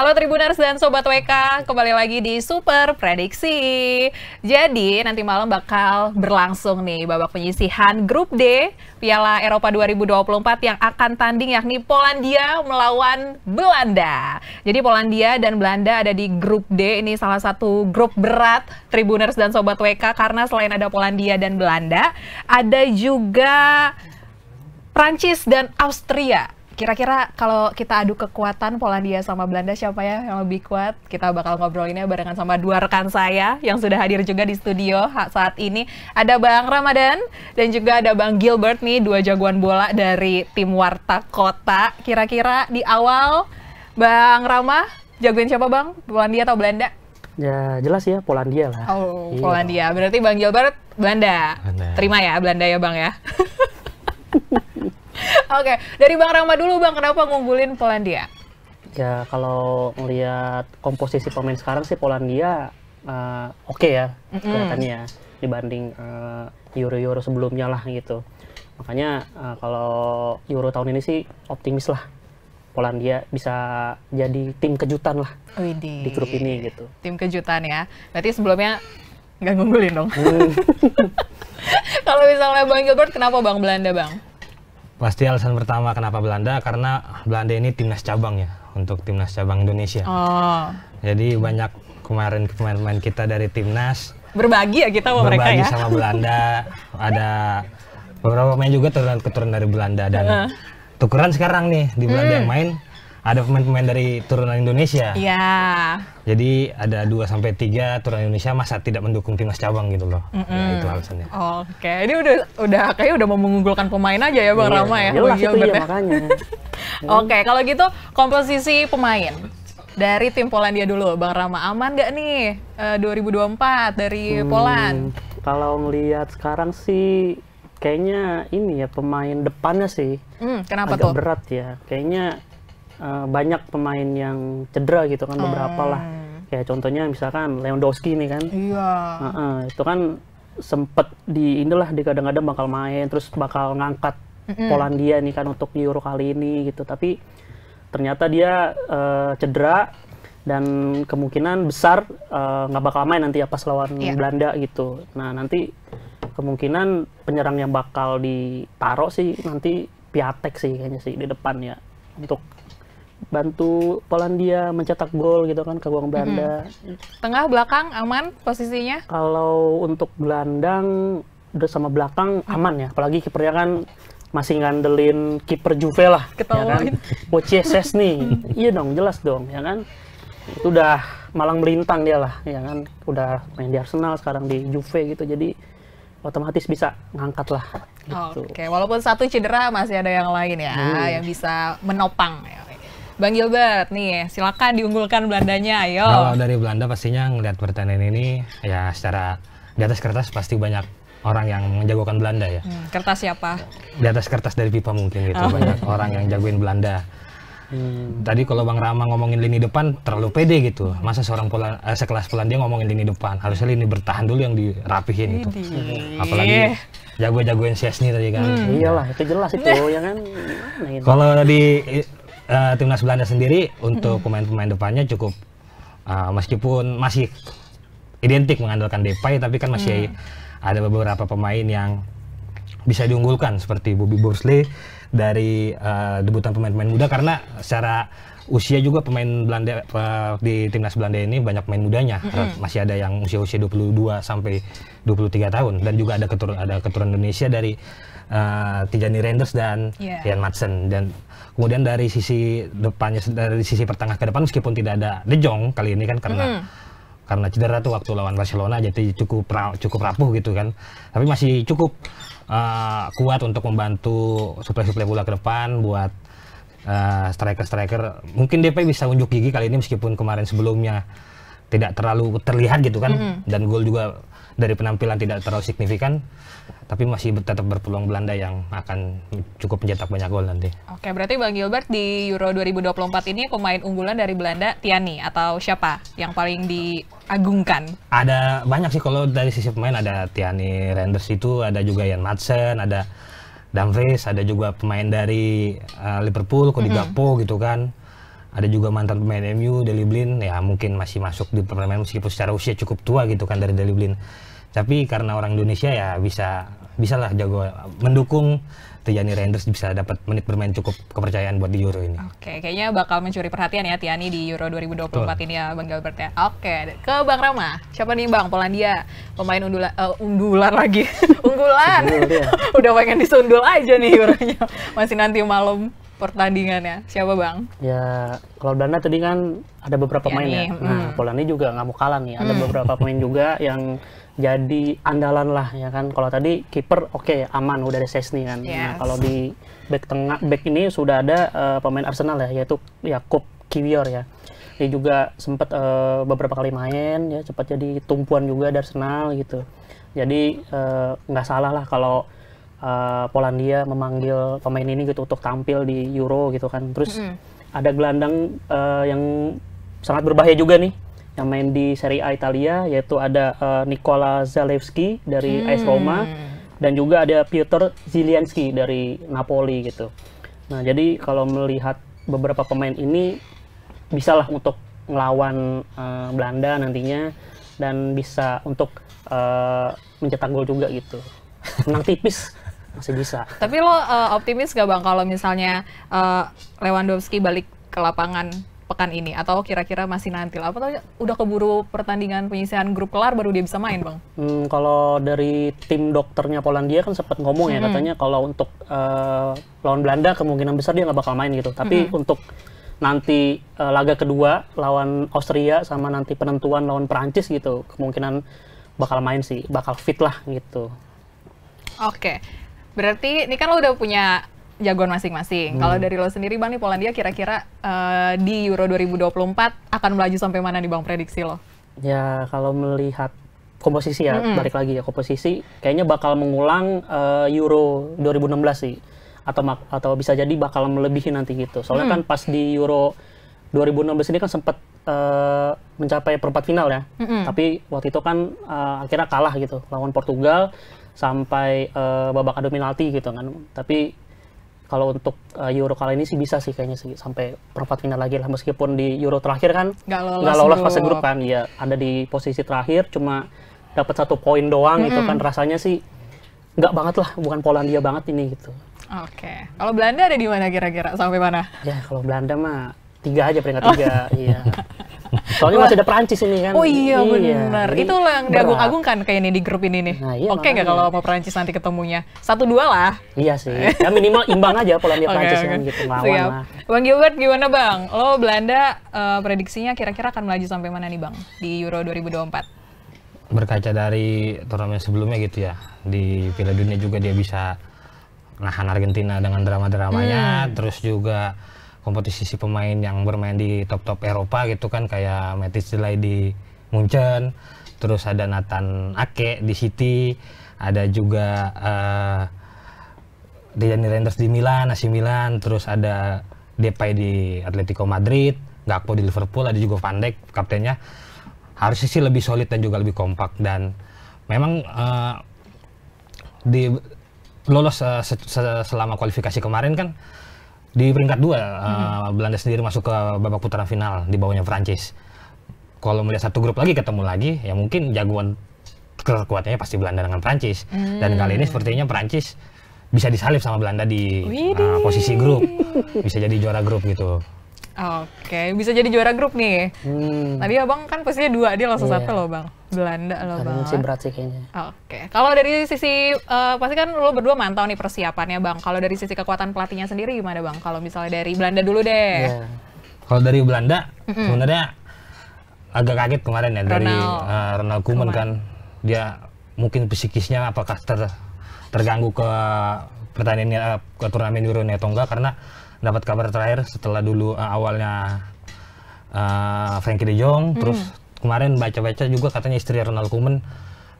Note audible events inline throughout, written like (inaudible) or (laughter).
Halo Tribuners dan Sobat WK, kembali lagi di Super Prediksi. Jadi nanti malam bakal berlangsung nih babak penyisihan Grup D Piala Eropa 2024 yang akan tanding yakni Polandia melawan Belanda. Jadi Polandia dan Belanda ada di Grup D, ini salah satu grup berat Tribuners dan Sobat WK karena selain ada Polandia dan Belanda, ada juga Prancis dan Austria Kira-kira kalau kita adu kekuatan Polandia sama Belanda siapa ya yang lebih kuat? Kita bakal ngobrol ngobrolinnya barengan sama dua rekan saya yang sudah hadir juga di studio saat ini. Ada Bang Ramadan dan juga ada Bang Gilbert nih dua jagoan bola dari tim Warta Kota. Kira-kira di awal Bang Rama jagoin siapa Bang? Polandia atau Belanda? Ya jelas ya Polandia lah. Oh iya. Polandia. Berarti Bang Gilbert Belanda. Belanda. Terima ya Belanda ya Bang ya. (laughs) (laughs) Oke, okay. dari Bang Rama dulu Bang, kenapa ngunggulin Polandia? Ya kalau melihat komposisi pemain sekarang sih Polandia uh, oke okay ya mm-hmm. kelihatannya ya, dibanding uh, eh, Euro-Euro sebelumnya lah gitu. Makanya uh, kalau Euro tahun ini sih optimis lah Polandia bisa jadi tim kejutan lah Widih. di grup ini gitu. Tim kejutan ya. Berarti sebelumnya nggak ngunggulin dong. Hmm. (laughs) kalau misalnya Bang Gilbert, kenapa Bang Belanda Bang? Pasti alasan pertama kenapa Belanda karena Belanda ini timnas cabang ya untuk timnas cabang Indonesia. Oh. Jadi banyak kemarin pemain-pemain kita dari timnas berbagi ya kita sama berbagi mereka ya. sama Belanda. (laughs) ada beberapa pemain juga keturunan keturunan dari Belanda dan uh. tukeran sekarang nih di Belanda hmm. yang main ada pemain-pemain dari turunan Indonesia. Iya. Jadi ada 2 sampai 3 turunan Indonesia masa tidak mendukung timnas cabang gitu loh. Mm -hmm. ya, itu alasannya. Oh, Oke, okay. ini udah udah kayak udah mau mengunggulkan pemain aja ya Bang yeah, Rama ya. Jelas itu iya ya. makanya. (laughs) Oke, okay, kalau gitu komposisi pemain dari tim Polandia dulu, Bang Rama aman nggak nih eh, uh, 2024 dari hmm, Poland? Kalau melihat sekarang sih kayaknya ini ya pemain depannya sih hmm, kenapa agak tuh? berat ya. Kayaknya uh, banyak pemain yang cedera gitu kan beberapa hmm. lah kayak contohnya misalkan Lewandowski nih kan iya uh -uh, itu kan sempet di inilah di kadang-kadang bakal main terus bakal ngangkat mm -hmm. Polandia nih kan untuk Euro kali ini gitu tapi ternyata dia uh, cedera dan kemungkinan besar eh, nggak uh, bakal main nanti ya pas lawan yeah. Belanda gitu nah nanti kemungkinan penyerang yang bakal ditaruh sih nanti Piatek sih kayaknya sih di depan ya untuk bantu Polandia mencetak gol gitu kan ke gawang Belanda. -hmm. Tengah belakang aman posisinya? Kalau untuk gelandang udah sama belakang mm. aman ya, apalagi kipernya kan masih ngandelin kiper Juve lah, Ketawain. ya kan? nih, (laughs) mm. iya dong jelas dong, ya kan? Itu udah malang melintang dia lah, ya kan? Udah main di Arsenal sekarang di Juve gitu, jadi otomatis bisa ngangkat lah. Gitu. Oke, okay. walaupun satu cedera masih ada yang lain ya, hmm. yang bisa menopang. Ya. Bang Gilbert, nih silakan diunggulkan Belandanya, ayo. Kalau dari Belanda pastinya ngelihat pertandingan ini ya secara di atas kertas pasti banyak orang yang menjagokan Belanda ya. Hmm, kertas siapa? Di atas kertas dari pipa mungkin gitu, oh. banyak orang yang jagoin Belanda. Hmm. Tadi kalau Bang Rama ngomongin lini depan terlalu pede gitu. Masa seorang Polan, eh, sekelas Polandia ngomongin lini depan, harusnya lini bertahan dulu yang dirapihin gitu. Hmm. Apalagi jago-jagoin Sesni tadi kan. Hmm. Iyalah, itu jelas itu (laughs) ya kan. Gitu? Kalau di uh, timnas Belanda sendiri untuk pemain-pemain depannya cukup uh, meskipun masih identik mengandalkan Depay tapi kan masih hmm. ada beberapa pemain yang bisa diunggulkan seperti Bobby Borsley dari uh, debutan pemain-pemain muda karena secara usia juga pemain Belanda uh, di timnas Belanda ini banyak pemain mudanya. hmm Masih ada yang usia-usia 22 sampai 23 tahun dan juga ada keturunan ada keturunan Indonesia dari uh, Tijani Renders dan yeah. Ian Madsen dan Kemudian dari sisi depannya dari sisi pertengah ke depan meskipun tidak ada De Jong kali ini kan karena mm karena cedera tuh waktu lawan Barcelona jadi cukup ra, cukup rapuh gitu kan tapi masih cukup uh, kuat untuk membantu suplai-suplai bola ke depan buat eh, striker-striker uh, mungkin DP bisa unjuk gigi kali ini meskipun kemarin sebelumnya tidak terlalu terlihat gitu kan mm dan gol juga dari penampilan tidak terlalu signifikan tapi masih tetap berpeluang Belanda yang akan cukup mencetak banyak gol nanti. Oke, berarti Bang Gilbert di Euro 2024 ini pemain unggulan dari Belanda Tiani atau siapa yang paling diagungkan? Ada banyak sih kalau dari sisi pemain ada Tiani Renders itu, ada juga Ian Madsen, ada Dumfries, ada juga pemain dari uh, Liverpool, Cody mm -hmm. Gakpo gitu kan ada juga mantan pemain MU Deli Blin ya mungkin masih masuk di permainan meskipun secara usia cukup tua gitu kan dari Deli Blin tapi karena orang Indonesia ya bisa bisalah jago mendukung Tiani Renders bisa dapat menit bermain cukup kepercayaan buat di Euro ini. Oke, kayaknya bakal mencuri perhatian ya Tiani di Euro 2024 Betul. ini ya Bang Gilbert ya. Oke, ke Bang Rama. Siapa nih Bang Polandia? Pemain undulan uh, eh, undular lagi. (laughs) Unggulan. (laughs) Udah pengen disundul aja nih Euronya. Masih nanti malam pertandingannya siapa bang? Ya kalau Dana tadi kan ada beberapa ya, main hmm. ya. Nah hmm. juga nggak mau kalah nih. Ada hmm. beberapa pemain juga yang jadi andalan lah ya kan. Kalau tadi kiper oke okay, aman udah ada Sesni kan. Nah, yes. Nah kalau di back tengah back ini sudah ada uh, pemain Arsenal ya yaitu Yakub Kiwior ya. Dia juga sempat uh, eh, beberapa kali main ya cepat jadi tumpuan juga dari Arsenal gitu. Jadi eh, nggak uh, salah lah kalau uh, Polandia memanggil pemain ini gitu untuk tampil di Euro gitu kan. Terus mm -hmm. ada gelandang uh, yang sangat berbahaya juga nih yang main di Serie A Italia yaitu ada uh, Nikola Zalewski dari hmm. AS Roma dan juga ada Piotr Zielinski dari Napoli gitu. Nah, jadi kalau melihat beberapa pemain ini bisalah untuk melawan uh, Belanda nantinya dan bisa untuk uh, mencetak gol juga gitu. Menang tipis masih bisa. Tapi lo uh, optimis gak bang kalau misalnya uh, Lewandowski balik ke lapangan pekan ini atau kira-kira masih nanti lah atau udah keburu pertandingan penyisihan grup kelar baru dia bisa main bang? Hmm, kalau dari tim dokternya Polandia kan sempat ngomong ya, hmm. ya katanya kalau untuk uh, lawan Belanda kemungkinan besar dia nggak bakal main gitu. Tapi hmm. untuk nanti uh, laga kedua lawan Austria sama nanti penentuan lawan Perancis gitu kemungkinan bakal main sih, bakal fit lah gitu. Oke, Berarti ini kan lo udah punya jagoan masing-masing. Hmm. Kalau dari lo sendiri Bang nih Polandia kira-kira uh, di Euro 2024 akan melaju sampai mana nih Bang prediksi lo? Ya kalau melihat komposisi ya, -hmm. balik lagi ya komposisi kayaknya bakal mengulang uh, Euro 2016 sih atau atau bisa jadi bakal melebihi nanti gitu. Soalnya hmm. kan pas di Euro 2016 ini kan sempat uh, eh, mencapai perempat final ya. Mm -hmm. Tapi waktu itu kan uh, akhirnya kalah gitu lawan Portugal sampai uh, babak adu penalti gitu kan. Tapi kalau untuk uh, Euro kali ini sih bisa sih kayaknya sih sampai perempat final lagi lah meskipun di Euro terakhir kan nggak lolos, fase grup kan ya ada di posisi terakhir cuma dapat satu poin doang mm -hmm. gitu kan rasanya sih nggak banget lah bukan Polandia banget ini gitu. Oke, okay. kalau Belanda ada di mana kira-kira sampai mana? Ya kalau Belanda mah tiga aja peringkat tiga (laughs) iya soalnya masih ada Perancis ini kan oh iya, iya. benar itu yang diagung-agungkan kayak ini di grup ini nih nah, iya, oke okay nggak kalau mau Perancis nanti ketemunya satu dua lah iya sih (laughs) ya minimal imbang aja kalau okay, Perancis okay. kan gitu lawan Siap. lah bang Gilbert gimana bang lo Belanda uh, prediksinya kira-kira akan melaju sampai mana nih bang di Euro 2024 berkaca dari turnamen sebelumnya gitu ya di Piala Dunia juga dia bisa nahan Argentina dengan drama-dramanya hmm. terus juga kompetisi si pemain yang bermain di top-top Eropa gitu kan kayak Matis Delay di Munchen, terus ada Nathan Ake di City, ada juga uh, eh, Dejani Renders di Milan, AC Milan, terus ada Depay di Atletico Madrid, Gakpo di Liverpool, ada juga Van Dijk kaptennya. Harusnya sih lebih solid dan juga lebih kompak dan memang uh, di lolos uh, se se selama kualifikasi kemarin kan di peringkat dua, mm -hmm. uh, Belanda sendiri masuk ke babak putaran final di bawahnya Prancis. Kalau melihat satu grup lagi ketemu lagi, ya mungkin jagoan kekuatannya pasti Belanda dengan Prancis. Mm. Dan kali ini hmm. sepertinya Prancis bisa disalip sama Belanda di uh, posisi grup, bisa jadi juara grup gitu. Oke, bisa jadi juara grup nih. Hmm. Tadi abang kan pastinya dua, dia langsung yeah. satu loh bang. Belanda loh bang. Masih berat sih kayaknya. Oke, kalau dari sisi uh, pasti kan lo berdua mantau nih persiapannya bang. Kalau dari sisi kekuatan pelatihnya sendiri gimana bang? Kalau misalnya dari Belanda dulu deh. Yeah. Kalau dari Belanda, mm -hmm. sebenarnya agak kaget kemarin ya dari uh, Ronald eh, kan dia mungkin psikisnya apakah ter terganggu ke pertandingan uh, ke turnamen Euro atau enggak karena dapat kabar terakhir setelah dulu uh, awalnya uh, Frankie De Jong, hmm. terus kemarin baca-baca juga katanya istri Ronald Koeman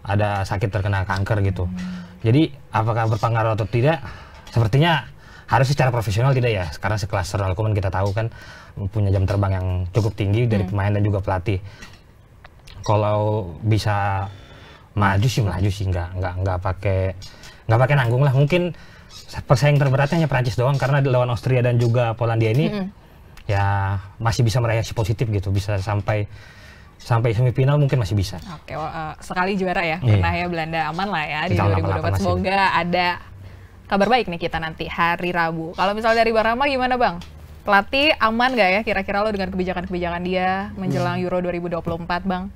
ada sakit terkena kanker gitu. Hmm. Jadi apakah berpengaruh atau tidak? Sepertinya harus secara profesional tidak ya Sekarang sekelas Ronald Koeman kita tahu kan punya jam terbang yang cukup tinggi dari hmm. pemain dan juga pelatih kalau bisa maju sih maju sih nggak nggak nggak pakai nggak pakai nanggung lah mungkin Pesaing terberatnya hanya Prancis doang karena lawan Austria dan juga Polandia ini mm -hmm. ya masih bisa meraih hasil positif gitu, bisa sampai sampai semifinal mungkin masih bisa. Oke, uh, sekali juara ya. Pernah iya. yeah. ya Belanda aman lah ya di 2024. Semoga ada kabar baik nih kita nanti hari Rabu. Kalau misalnya dari Bang Rama gimana Bang? Pelatih aman gak ya kira-kira lo dengan kebijakan-kebijakan dia menjelang hmm. Euro 2024 Bang?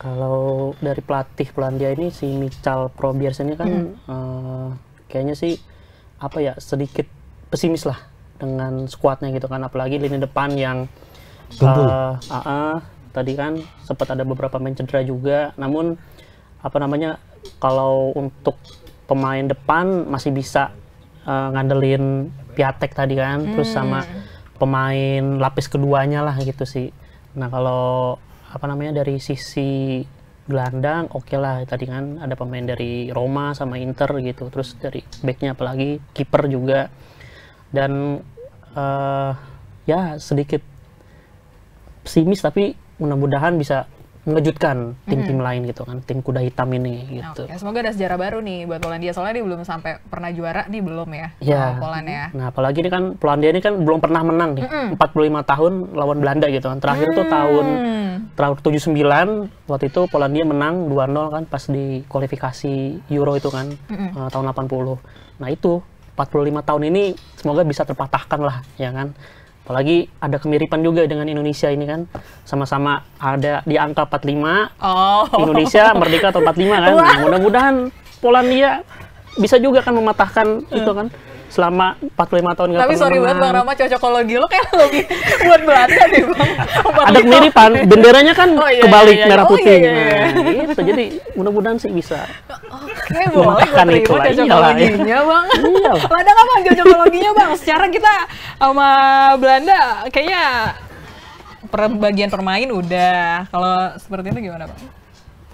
Kalau dari pelatih Polandia ini si Michal Probiersen ini kan hmm. uh, kayaknya sih apa ya sedikit pesimis lah dengan skuadnya gitu kan apalagi lini depan yang uh, uh, tadi kan sempat ada beberapa main cedera juga namun apa namanya kalau untuk pemain depan masih bisa uh, ngandelin Piatek tadi kan hmm. terus sama pemain lapis keduanya lah gitu sih nah kalau apa namanya dari sisi gelandang oke okay lah tadi kan ada pemain dari Roma sama Inter gitu terus dari backnya apalagi kiper juga dan uh, ya sedikit pesimis tapi mudah-mudahan bisa mengejutkan tim-tim hmm. lain gitu kan tim kuda hitam ini gitu. Okay. Semoga ada sejarah baru nih buat Polandia soalnya dia belum sampai pernah juara nih belum ya. Iya. Polandia. Ya. Nah apalagi ini kan Polandia ini kan belum pernah menang nih mm puluh 45 tahun lawan Belanda gitu kan terakhir mm. tuh tahun tahun 79 waktu itu Polandia menang 2-0 kan pas di kualifikasi Euro itu kan mm delapan Uh, tahun 80. Nah itu 45 tahun ini semoga bisa terpatahkan lah ya kan Apalagi ada kemiripan juga dengan Indonesia ini kan. Sama-sama ada di angka 45. Oh. Indonesia merdeka atau 45 kan. Nah, mudah-mudahan Polandia bisa juga kan mematahkan hmm. itu kan selama 45 tahun gak Tapi sorry banget Bang Rama, cocokologi lo kayak lebih buat Belanda ya, deh Bang. Ada kemiripan, benderanya kan oh, iya, kebalik iya, iya. merah oh, putih. Oh, iya, iya. Nah, gitu. Jadi mudah-mudahan sih bisa. Oke, boleh gue terima cocokologinya Bang. Iyalah. Padahal apa kan, cocokologinya Bang? Secara kita sama Belanda kayaknya bagian permain udah. Kalau seperti itu gimana, Pak?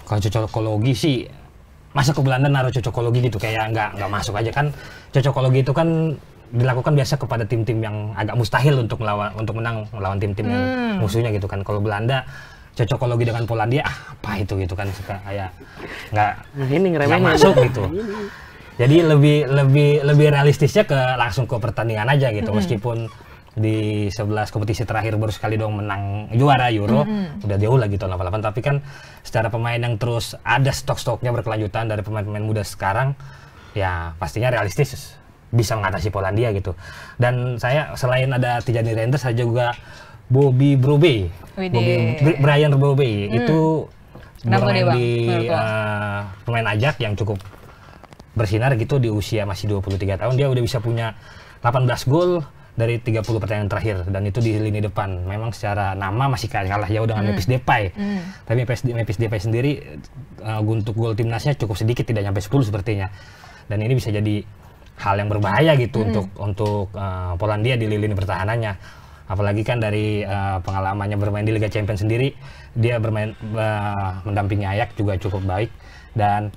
Kalau cocokologi sih masa ke Belanda naruh cocokologi gitu kayak nggak nggak masuk aja kan cocokologi itu kan dilakukan biasa kepada tim-tim yang agak mustahil untuk melawan untuk menang melawan tim-tim hmm. yang musuhnya gitu kan kalau Belanda cocokologi dengan Polandia ah, apa itu gitu kan suka kayak nggak nah, ini nggak masuk gitu jadi lebih lebih lebih realistisnya ke langsung ke pertandingan aja gitu mm -hmm. meskipun di 11 kompetisi terakhir baru sekali dong menang juara Euro mm -hmm. udah jauh lagi tahun 88 tapi kan secara pemain yang terus ada stok-stoknya berkelanjutan dari pemain-pemain muda sekarang ya pastinya realistis bisa mengatasi Polandia gitu dan saya selain ada Tijani Renders saya juga Bobby Brobe Bobby Brian Brobe mm. itu Kenapa bermain di uh, pemain ajak yang cukup bersinar gitu di usia masih 23 tahun dia udah bisa punya 18 gol dari 30 pertandingan terakhir dan itu di lini depan. Memang secara nama masih kalah jauh dengan hmm. Depay. Hmm. Tapi Memphis, Depay sendiri uh, eh, untuk gol timnasnya cukup sedikit tidak sampai 10 sepertinya. Dan ini bisa jadi hal yang berbahaya gitu hmm. untuk untuk uh, Polandia di lini pertahanannya. Apalagi kan dari uh, pengalamannya bermain di Liga Champions sendiri dia bermain uh, mendampingi Ayak juga cukup baik dan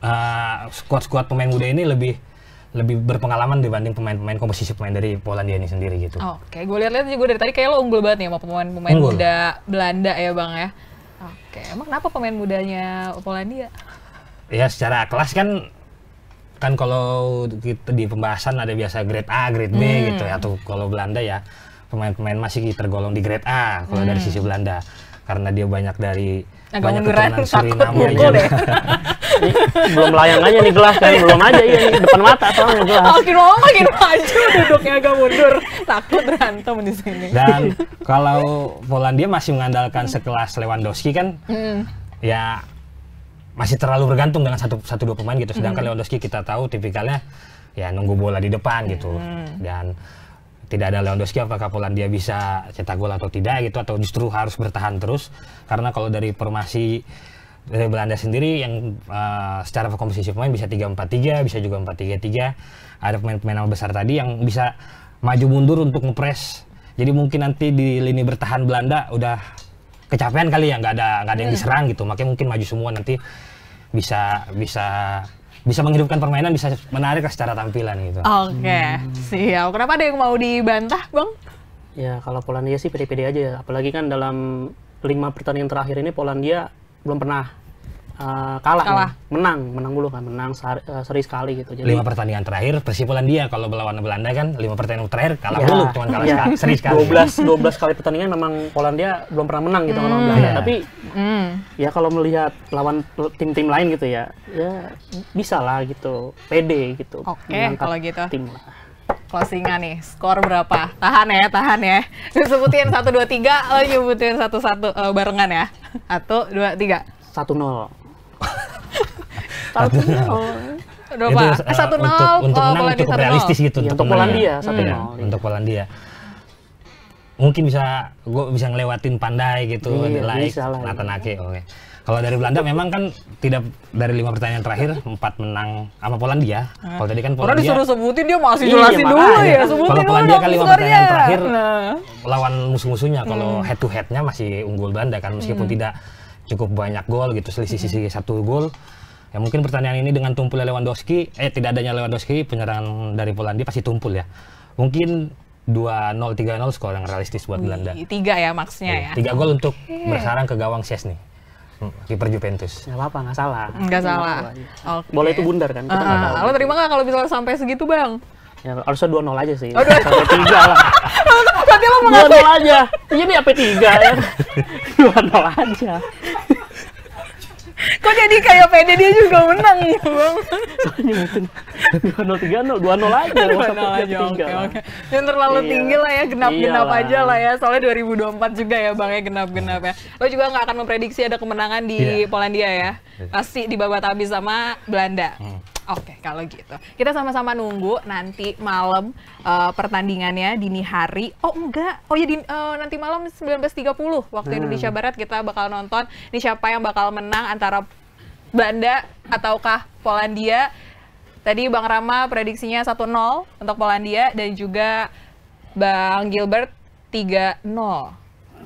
squad eh, squad-squad pemain muda ini lebih lebih berpengalaman dibanding pemain-pemain komposisi pemain dari Polandia ini sendiri gitu. Oke, okay. gue lihat-lihat juga dari tadi kayak lo unggul banget nih sama pemain-pemain muda Belanda ya bang ya. Oke, okay. emang kenapa pemain mudanya Polandia? Ya secara kelas kan kan kalau di pembahasan ada biasa grade A, grade B hmm. gitu ya. Atau kalau Belanda ya pemain-pemain masih tergolong di grade A kalau hmm. dari sisi Belanda karena dia banyak dari Agak banyak keturunan Suriname mukul ya? (laughs) nih, belum layang aja nih gelas kan belum aja iya nih depan mata soalnya gelas makin lama makin maju duduknya agak mundur takut berantem di sini dan kalau Polandia masih mengandalkan sekelas Lewandowski kan hmm. ya masih terlalu bergantung dengan satu satu dua pemain gitu sedangkan hmm. Lewandowski kita tahu tipikalnya ya nunggu bola di depan gitu hmm. dan tidak ada Lewandowski apakah Polandia bisa cetak gol atau tidak gitu atau justru harus bertahan terus karena kalau dari formasi dari Belanda sendiri yang uh, secara komposisi pemain bisa 3-4-3 bisa juga 4-3-3 ada pemain-pemain nama besar tadi yang bisa maju mundur untuk ngepres jadi mungkin nanti di lini bertahan Belanda udah kecapean kali ya nggak ada nggak ada yang iya. diserang gitu makanya mungkin maju semua nanti bisa bisa bisa menghidupkan permainan, bisa menarik secara tampilan gitu. Oke, okay. hmm. siap. Kenapa ada yang mau dibantah, Bang? Ya, kalau Polandia sih pede-pede aja ya. Apalagi kan dalam lima pertandingan terakhir ini Polandia belum pernah kalah, eh, kalah. Nih. menang, menang dulu kan, menang seri, uh, eh, seri sekali gitu. Jadi lima pertandingan terakhir Persib dia kalau melawan Belanda kan lima pertandingan terakhir kalah ya, dulu cuma kalah ya. sekali, seri sekali. 12 12 kali pertandingan memang Polandia belum pernah menang gitu hmm. lawan Belanda. Yeah. Tapi hmm. ya kalau melihat lawan tim-tim lain gitu ya, ya bisa lah gitu, pede gitu. Oke, okay, kalau gitu. Tim lah closingan nih, skor berapa? Tahan ya, tahan ya. (laughs) disebutin satu dua tiga, lo oh, nyebutin satu satu uh, barengan ya. Satu dua tiga. Satu nol. Oh. Eh, satu nol. Oh, satu nol. Gitu. Untuk, untuk menang Polandia cukup realistis gitu. iya, untuk Polandia satu nol. Ya, untuk Polandia. Mungkin bisa gue bisa ngelewatin Pandai gitu, iya, mata nake. oke. Kalau dari Belanda memang kan tidak dari lima pertanyaan terakhir empat menang sama Polandia. Ah. Kalau tadi kan Polandia. Orang disuruh sebutin dia masih iya, jelasin iya, dulu ya. Sebutin kalau Polandia kan lima pertanyaan terakhir nah. lawan musuh-musuhnya. Kalau hmm. head to headnya masih unggul Belanda kan meskipun hmm. tidak cukup banyak gol gitu selisih sisi satu gol ya mungkin pertanyaan ini dengan tumpulnya Lewandowski eh tidak adanya Lewandowski penyerangan dari Polandia pasti tumpul ya mungkin 2-0 3-0 skor yang realistis buat Belanda. Tiga ya maksudnya iya, ya. Tiga gol untuk okay. bersarang ke gawang Chesney. Hmm, kiper Juventus. Gak apa-apa, gak salah. Gak salah. Okay. Boleh itu bundar kan? Kita uh, gak ah, tahu. Lo terima gak kalau bisa sampai segitu bang? Ya, harusnya 2-0 aja sih. Oh, sampai 3 lah. (laughs) Berarti lo mengakui. 2-0 aja. Ini apa 3 ya. 2-0 (laughs) aja. Kok jadi kayak pede dia juga menang, ya Bang? Soalnya mungkin dua 0 3 0, 2 0 aja. 2 0 aja. Oke, oke. Yang terlalu iya. tinggi lah ya, genap-genap iya. aja lah ya. Soalnya dua dua ribu puluh empat juga ya, Bang ya, genap-genap ya. Lo juga nggak akan memprediksi ada kemenangan di iya. Polandia ya. Pasti di babak habis sama Belanda. Hmm. Oke, okay, kalau gitu. Kita sama-sama nunggu nanti malam uh, pertandingannya dini hari. Oh, enggak. Oh ya di, uh, eh, nanti malam 19.30 waktu hmm. Indonesia Barat kita bakal nonton ini siapa yang bakal menang antara Belanda ataukah Polandia. Tadi Bang Rama prediksinya 1-0 untuk Polandia dan juga Bang Gilbert 3-0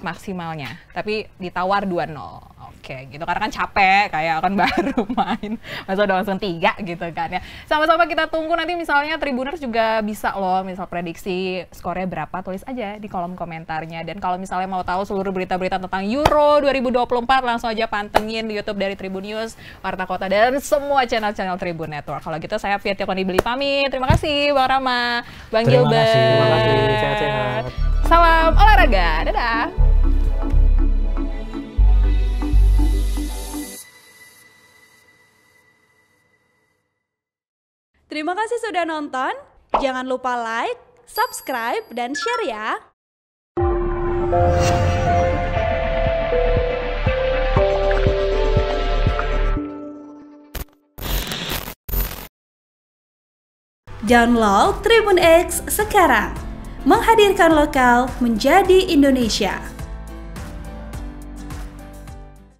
maksimalnya. Tapi ditawar 2-0 kayak gitu karena kan capek kayak kan (laughs) baru main masa udah langsung tiga gitu kan ya sama-sama kita tunggu nanti misalnya Tribuners juga bisa loh misal prediksi skornya berapa tulis aja di kolom komentarnya dan kalau misalnya mau tahu seluruh berita-berita tentang Euro 2024 langsung aja pantengin di YouTube dari Tribun News Warta Kota dan semua channel-channel Tribun Network kalau gitu saya Fiat Yoko Beli pamit terima kasih Bang Rama Bang terima Gilbert kasih. terima kasih sehat-sehat salam olahraga dadah Terima kasih sudah nonton. Jangan lupa like, subscribe, dan share ya. Download Tribun X sekarang. Menghadirkan lokal menjadi Indonesia.